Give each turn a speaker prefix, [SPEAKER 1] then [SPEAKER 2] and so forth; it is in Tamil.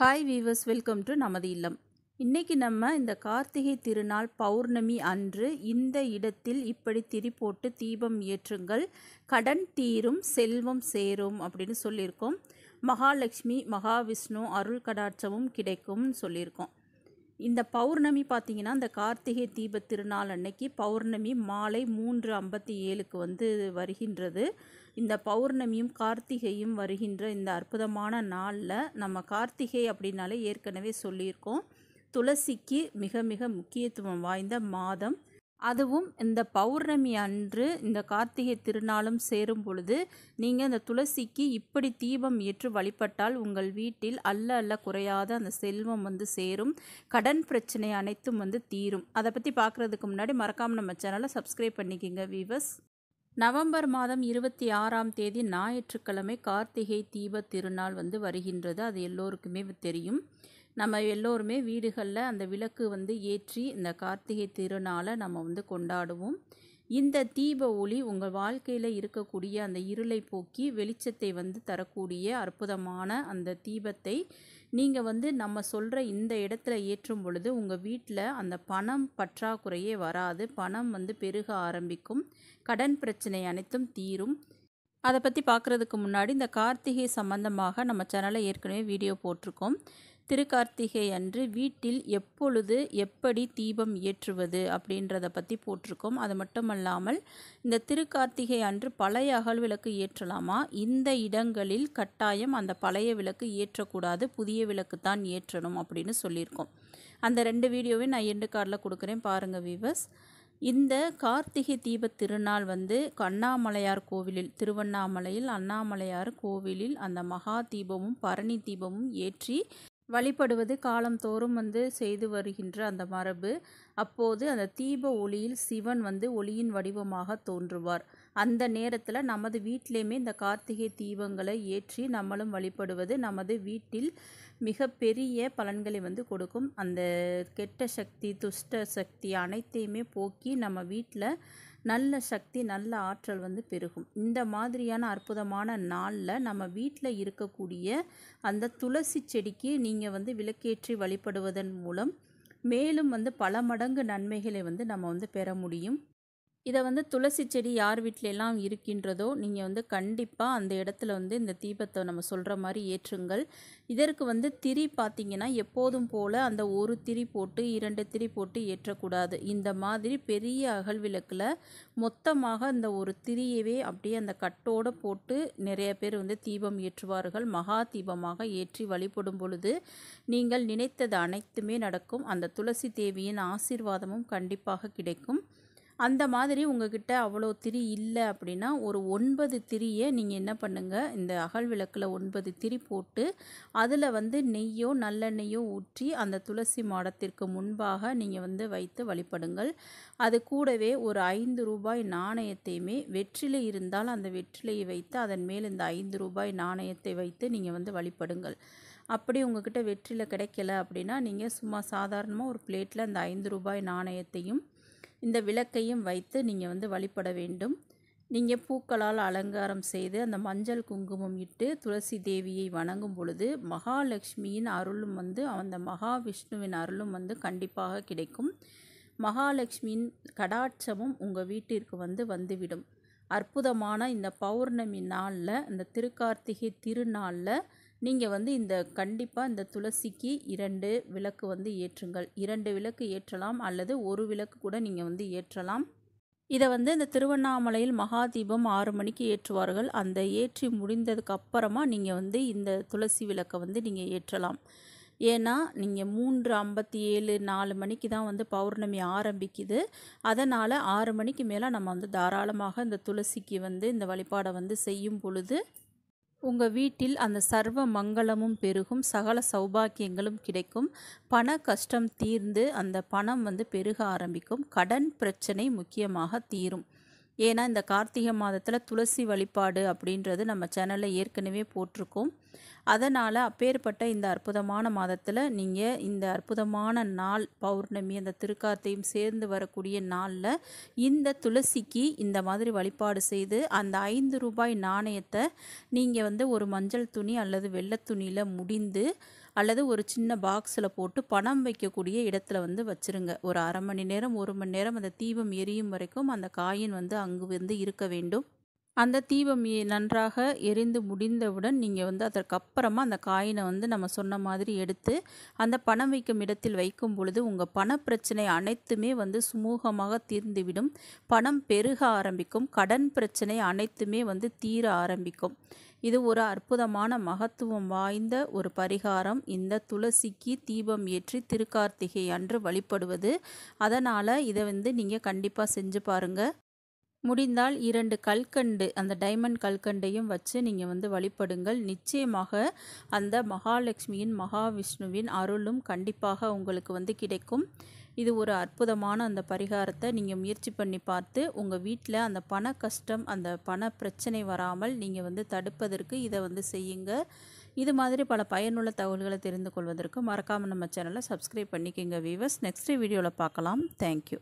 [SPEAKER 1] ஹாய் வீவர்ஸ் வெல்கம் டு நமது இல்லம் இன்றைக்கி நம்ம இந்த கார்த்திகை திருநாள் பௌர்ணமி அன்று இந்த இடத்தில் இப்படி திரி போட்டு தீபம் ஏற்றுங்கள் கடன் தீரும் செல்வம் சேரும் அப்படின்னு சொல்லியிருக்கோம் மகாலட்சுமி மகாவிஷ்ணு அருள் கடாட்சமும் கிடைக்கும்னு சொல்லியிருக்கோம் இந்த பௌர்ணமி பார்த்திங்கன்னா இந்த கார்த்திகை தீப திருநாள் அன்னைக்கு பௌர்ணமி மாலை மூன்று ஐம்பத்தி ஏழுக்கு வந்து வருகின்றது இந்த பௌர்ணமியும் கார்த்திகையும் வருகின்ற இந்த அற்புதமான நாளில் நம்ம கார்த்திகை அப்படின்னாலே ஏற்கனவே சொல்லியிருக்கோம் துளசிக்கு மிக மிக முக்கியத்துவம் வாய்ந்த மாதம் அதுவும் இந்த பௌர்ணமி அன்று இந்த கார்த்திகை திருநாளும் சேரும் பொழுது நீங்கள் இந்த துளசிக்கு இப்படி தீபம் ஏற்று வழிபட்டால் உங்கள் வீட்டில் அல்ல அல்ல குறையாத அந்த செல்வம் வந்து சேரும் கடன் பிரச்சனை அனைத்தும் வந்து தீரும் அதை பற்றி பார்க்குறதுக்கு முன்னாடி மறக்காமல் நம்ம சேனலை சப்ஸ்கிரைப் பண்ணிக்கிங்க வீவர்ஸ் நவம்பர் மாதம் இருபத்தி ஆறாம் தேதி ஞாயிற்றுக்கிழமை கார்த்திகை தீப திருநாள் வந்து வருகின்றது அது எல்லோருக்குமே தெரியும் நம்ம எல்லோருமே வீடுகளில் அந்த விளக்கு வந்து ஏற்றி இந்த கார்த்திகை திருநாளை நம்ம வந்து கொண்டாடுவோம் இந்த தீப ஒளி உங்கள் வாழ்க்கையில் இருக்கக்கூடிய அந்த இருளை போக்கி வெளிச்சத்தை வந்து தரக்கூடிய அற்புதமான அந்த தீபத்தை நீங்கள் வந்து நம்ம சொல்கிற இந்த இடத்துல ஏற்றும் பொழுது உங்கள் வீட்டில் அந்த பணம் பற்றாக்குறையே வராது பணம் வந்து பெருக ஆரம்பிக்கும் கடன் பிரச்சனை அனைத்தும் தீரும் அதை பற்றி பார்க்குறதுக்கு முன்னாடி இந்த கார்த்திகை சம்மந்தமாக நம்ம சேனலில் ஏற்கனவே வீடியோ போட்டிருக்கோம் திருக்கார்த்திகை அன்று வீட்டில் எப்பொழுது எப்படி தீபம் ஏற்றுவது அப்படின்றத பற்றி போட்டிருக்கோம் அது மட்டுமல்லாமல் இந்த திருக்கார்த்திகை அன்று பழைய அகல் விளக்கு ஏற்றலாமா இந்த இடங்களில் கட்டாயம் அந்த பழைய விளக்கு ஏற்றக்கூடாது புதிய விளக்கு தான் ஏற்றணும் அப்படின்னு சொல்லியிருக்கோம் அந்த ரெண்டு வீடியோவையும் நான் எண்டு கார்டில் கொடுக்குறேன் பாருங்கள் வீவர்ஸ் இந்த கார்த்திகை தீப திருநாள் வந்து அண்ணாமலையார் கோவிலில் திருவண்ணாமலையில் அண்ணாமலையார் கோவிலில் அந்த மகா தீபமும் பரணி தீபமும் ஏற்றி வழிபடுவது காலந்தோறும் வந்து செய்து வருகின்ற அந்த மரபு அப்போது அந்த தீப ஒளியில் சிவன் வந்து ஒளியின் வடிவமாக தோன்றுவார் அந்த நேரத்தில் நமது வீட்டிலையுமே இந்த கார்த்திகை தீபங்களை ஏற்றி நம்மளும் வழிபடுவது நமது வீட்டில் மிக பெரிய பலன்களை வந்து கொடுக்கும் அந்த கெட்ட சக்தி துஷ்ட சக்தி அனைத்தையுமே போக்கி நம்ம வீட்டில் நல்ல சக்தி நல்ல ஆற்றல் வந்து பெருகும் இந்த மாதிரியான அற்புதமான நாளில் நம்ம வீட்டில் இருக்கக்கூடிய அந்த துளசி செடிக்கு நீங்கள் வந்து விளக்கேற்றி வழிபடுவதன் மூலம் மேலும் வந்து பல மடங்கு நன்மைகளை வந்து நம்ம வந்து பெற முடியும் இதை வந்து துளசி செடி யார் வீட்டிலெல்லாம் இருக்கின்றதோ நீங்கள் வந்து கண்டிப்பாக அந்த இடத்துல வந்து இந்த தீபத்தை நம்ம சொல்கிற மாதிரி ஏற்றுங்கள் இதற்கு வந்து திரி பார்த்திங்கன்னா எப்போதும் போல் அந்த ஒரு திரி போட்டு இரண்டு திரி போட்டு ஏற்றக்கூடாது இந்த மாதிரி பெரிய அகல் விளக்கில் மொத்தமாக அந்த ஒரு திரியவே அப்படியே அந்த கட்டோடு போட்டு நிறைய பேர் வந்து தீபம் ஏற்றுவார்கள் மகா தீபமாக ஏற்றி வழிபடும் பொழுது நீங்கள் நினைத்தது அனைத்துமே நடக்கும் அந்த துளசி தேவியின் ஆசீர்வாதமும் கண்டிப்பாக கிடைக்கும் அந்த மாதிரி உங்ககிட்ட அவ்வளோ திரி இல்லை அப்படின்னா ஒரு ஒன்பது திரியை நீங்கள் என்ன பண்ணுங்கள் இந்த அகல் விளக்கில் ஒன்பது திரி போட்டு அதில் வந்து நெய்யோ நல்லெண்ணெய்யோ ஊற்றி அந்த துளசி மாடத்திற்கு முன்பாக நீங்கள் வந்து வைத்து வழிபடுங்கள் அது கூடவே ஒரு ஐந்து ரூபாய் நாணயத்தையுமே வெற்றிலை இருந்தால் அந்த வெற்றிலையை வைத்து அதன் மேல் இந்த ஐந்து ரூபாய் நாணயத்தை வைத்து நீங்கள் வந்து வழிபடுங்கள் அப்படி உங்ககிட்ட வெற்றிலை கிடைக்கல அப்படின்னா நீங்கள் சும்மா சாதாரணமாக ஒரு பிளேட்டில் அந்த ஐந்து ரூபாய் நாணயத்தையும் இந்த விளக்கையும் வைத்து நீங்கள் வந்து வழிபட வேண்டும் நீங்கள் பூக்களால் அலங்காரம் செய்து அந்த மஞ்சள் குங்குமம் இட்டு துளசி தேவியை வணங்கும் பொழுது மகாலட்சுமியின் அருளும் வந்து அந்த மகாவிஷ்ணுவின் அருளும் வந்து கண்டிப்பாக கிடைக்கும் மகாலட்சுமியின் கடாட்சமும் உங்கள் வீட்டிற்கு வந்து வந்துவிடும் அற்புதமான இந்த பௌர்ணமி நாளில் இந்த திருக்கார்த்திகை திருநாளில் நீங்கள் வந்து இந்த கண்டிப்பாக இந்த துளசிக்கு இரண்டு விளக்கு வந்து ஏற்றுங்கள் இரண்டு விளக்கு ஏற்றலாம் அல்லது ஒரு விளக்கு கூட நீங்கள் வந்து ஏற்றலாம் இதை வந்து இந்த திருவண்ணாமலையில் மகாதீபம் ஆறு மணிக்கு ஏற்றுவார்கள் அந்த ஏற்றி முடிந்ததுக்கு அப்புறமா நீங்கள் வந்து இந்த துளசி விளக்கை வந்து நீங்கள் ஏற்றலாம் ஏன்னா நீங்கள் மூன்று ஐம்பத்தி ஏழு நாலு மணிக்கு தான் வந்து பௌர்ணமி ஆரம்பிக்குது அதனால் ஆறு மணிக்கு மேலே நம்ம வந்து தாராளமாக இந்த துளசிக்கு வந்து இந்த வழிபாடை வந்து செய்யும் பொழுது உங்கள் வீட்டில் அந்த சர்வ மங்களமும் பெருகும் சகல சௌபாக்கியங்களும் கிடைக்கும் பண கஷ்டம் தீர்ந்து அந்த பணம் வந்து பெருக ஆரம்பிக்கும் கடன் பிரச்சனை முக்கியமாக தீரும் ஏன்னா இந்த கார்த்திகை மாதத்தில் துளசி வழிபாடு அப்படின்றது நம்ம சேனலில் ஏற்கனவே போட்டிருக்கோம் அதனால் அப்பேற்பட்ட இந்த அற்புதமான மாதத்தில் நீங்கள் இந்த அற்புதமான நாள் பௌர்ணமி அந்த திருக்காத்தையும் சேர்ந்து வரக்கூடிய நாளில் இந்த துளசிக்கு இந்த மாதிரி வழிபாடு செய்து அந்த ஐந்து ரூபாய் நாணயத்தை நீங்கள் வந்து ஒரு மஞ்சள் துணி அல்லது வெள்ளை துணியில் முடிந்து அல்லது ஒரு சின்ன பாக்ஸில் போட்டு பணம் வைக்கக்கூடிய இடத்துல வந்து வச்சுருங்க ஒரு அரை மணி நேரம் ஒரு மணி நேரம் அந்த தீபம் எரியும் வரைக்கும் அந்த காயின் வந்து அங்கு வந்து இருக்க வேண்டும் அந்த தீபம் நன்றாக எரிந்து முடிந்தவுடன் நீங்கள் வந்து அதற்கப்புறமா அந்த காயினை வந்து நம்ம சொன்ன மாதிரி எடுத்து அந்த பணம் வைக்கும் இடத்தில் வைக்கும் பொழுது உங்கள் பண பிரச்சனை அனைத்துமே வந்து சுமூகமாக தீர்ந்துவிடும் பணம் பெருக ஆரம்பிக்கும் கடன் பிரச்சனை அனைத்துமே வந்து தீர ஆரம்பிக்கும் இது ஒரு அற்புதமான மகத்துவம் வாய்ந்த ஒரு பரிகாரம் இந்த துளசிக்கு தீபம் ஏற்றி திருக்கார்த்திகை அன்று வழிபடுவது அதனால் இதை வந்து நீங்கள் கண்டிப்பாக செஞ்சு பாருங்கள் முடிந்தால் இரண்டு கல்கண்டு அந்த டைமண்ட் கல்கண்டையும் வச்சு நீங்கள் வந்து வழிபடுங்கள் நிச்சயமாக அந்த மகாலட்சுமியின் மகாவிஷ்ணுவின் அருளும் கண்டிப்பாக உங்களுக்கு வந்து கிடைக்கும் இது ஒரு அற்புதமான அந்த பரிகாரத்தை நீங்கள் முயற்சி பண்ணி பார்த்து உங்கள் வீட்டில் அந்த பண கஷ்டம் அந்த பண பிரச்சனை வராமல் நீங்கள் வந்து தடுப்பதற்கு இதை வந்து செய்யுங்க இது மாதிரி பல பயனுள்ள தகவல்களை தெரிந்து கொள்வதற்கு மறக்காமல் நம்ம சேனலை சப்ஸ்கிரைப் பண்ணிக்கோங்க வீவர்ஸ் நெக்ஸ்ட் வீடியோவில் பார்க்கலாம் தேங்க்யூ